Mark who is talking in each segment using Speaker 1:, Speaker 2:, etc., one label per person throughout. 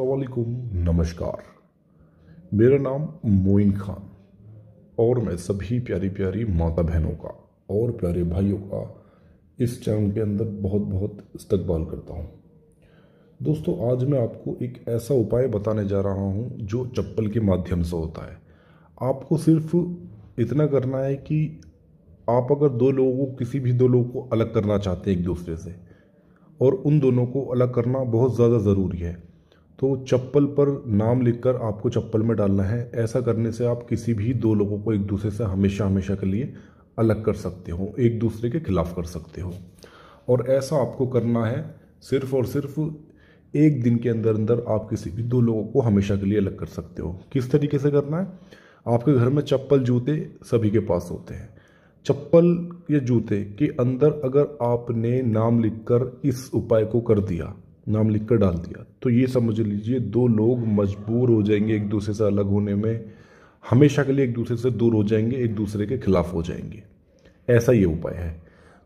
Speaker 1: असलकुम नमस्कार मेरा नाम मोइन खान और मैं सभी प्यारी प्यारी माता बहनों का और प्यारे भाइयों का इस चैनल के अंदर बहुत बहुत इस्तकबाल करता हूँ दोस्तों आज मैं आपको एक ऐसा उपाय बताने जा रहा हूँ जो चप्पल के माध्यम से होता है आपको सिर्फ इतना करना है कि आप अगर दो लोगों को किसी भी दो लोगों को अलग करना चाहते हैं एक दूसरे से और उन दोनों को अलग करना बहुत ज़्यादा ज़रूरी है तो चप्पल पर नाम लिखकर आपको चप्पल में डालना है ऐसा करने से आप किसी भी दो लोगों को एक दूसरे से हमेशा हमेशा के लिए अलग कर सकते हो एक दूसरे के खिलाफ कर सकते हो और ऐसा आपको करना है सिर्फ और सिर्फ एक दिन के अंदर अंदर आप किसी भी दो लोगों को हमेशा के लिए अलग कर सकते हो किस तरीके से करना है आपके घर में चप्पल जूते सभी के पास होते हैं चप्पल या जूते के अंदर अगर आपने नाम लिखकर इस उपाय को कर दिया नाम लिख कर डाल दिया तो ये समझ लीजिए दो लोग मजबूर हो जाएंगे एक दूसरे से अलग होने में हमेशा के लिए एक दूसरे से दूर हो जाएंगे एक दूसरे के खिलाफ हो जाएंगे ऐसा ये उपाय है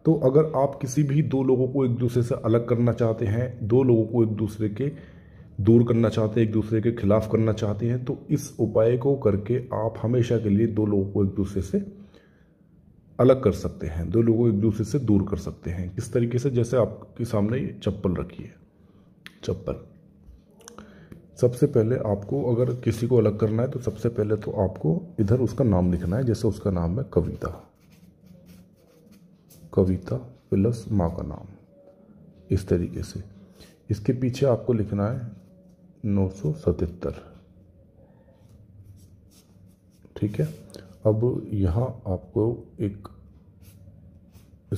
Speaker 1: तो अगर आप किसी भी दो लोगों को एक दूसरे से अलग करना चाहते हैं दो लोगों को एक दूसरे के दूर करना चाहते हैं एक दूसरे के खिलाफ करना चाहते हैं तो इस उपाय को करके आप हमेशा के लिए दो लोगों को एक दूसरे से अलग कर सकते हैं दो लोगों को एक दूसरे से दूर कर सकते हैं किस तरीके से जैसे आपके सामने ये चप्पल रखी है चप्पल सबसे पहले आपको अगर किसी को अलग करना है तो सबसे पहले तो आपको इधर उसका नाम लिखना है जैसे उसका नाम है कविता कविता प्लस माँ का नाम इस तरीके से इसके पीछे आपको लिखना है नौ सौ सतहत्तर ठीक है अब यहाँ आपको एक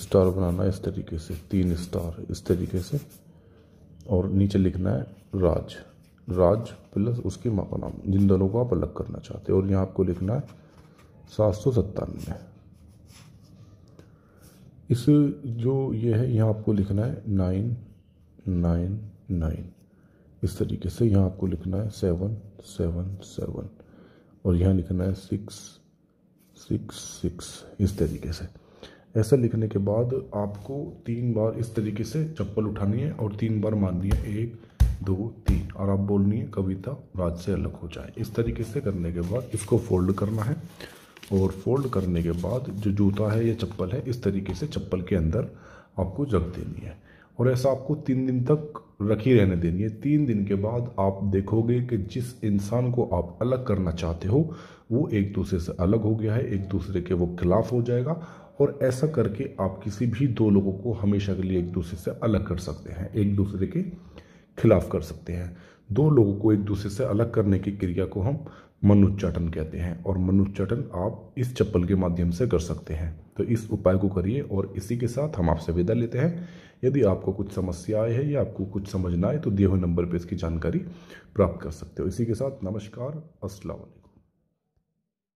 Speaker 1: स्टार बनाना है इस तरीके से तीन स्टार इस तरीके से और नीचे लिखना है राज राज प्लस उसके माँ का नाम जिन दोनों को आप अलग करना चाहते हैं और यहाँ आपको लिखना है सात सौ सत्तानवे इस जो ये है यहाँ आपको लिखना है नाइन नाइन नाइन इस तरीके से यहाँ आपको लिखना है सेवन सेवन सेवन और यहाँ लिखना है सिक्स सिक्स सिक्स इस तरीके से ऐसा लिखने के बाद आपको तीन बार इस तरीके से चप्पल उठानी है और तीन बार मारनी है एक दो तीन और आप बोलनी है कविता राज से अलग हो जाए इस तरीके से करने के बाद इसको फोल्ड करना है और फोल्ड करने के बाद जो जूता है या चप्पल है इस तरीके से चप्पल के अंदर आपको रख देनी है और ऐसा आपको तीन दिन तक रखी रहने देनी है तीन दिन के बाद आप देखोगे कि जिस इंसान को आप अलग करना चाहते हो वो एक दूसरे से अलग हो गया है एक दूसरे के वो खिलाफ हो जाएगा और ऐसा करके आप किसी भी दो लोगों को हमेशा के लिए एक दूसरे से अलग कर सकते हैं एक दूसरे के खिलाफ कर सकते हैं दो लोगों को एक दूसरे से अलग करने की क्रिया को हम मनुच्चाटन कहते हैं और मनुच्चाटन आप इस चप्पल के माध्यम से कर सकते हैं तो इस उपाय को करिए और इसी के साथ हम आपसे विदा लेते हैं यदि आपको कुछ समस्या आए है या आपको कुछ समझना आए तो दिए हुए नंबर पर इसकी जानकारी प्राप्त कर सकते हो इसी के साथ नमस्कार असलकम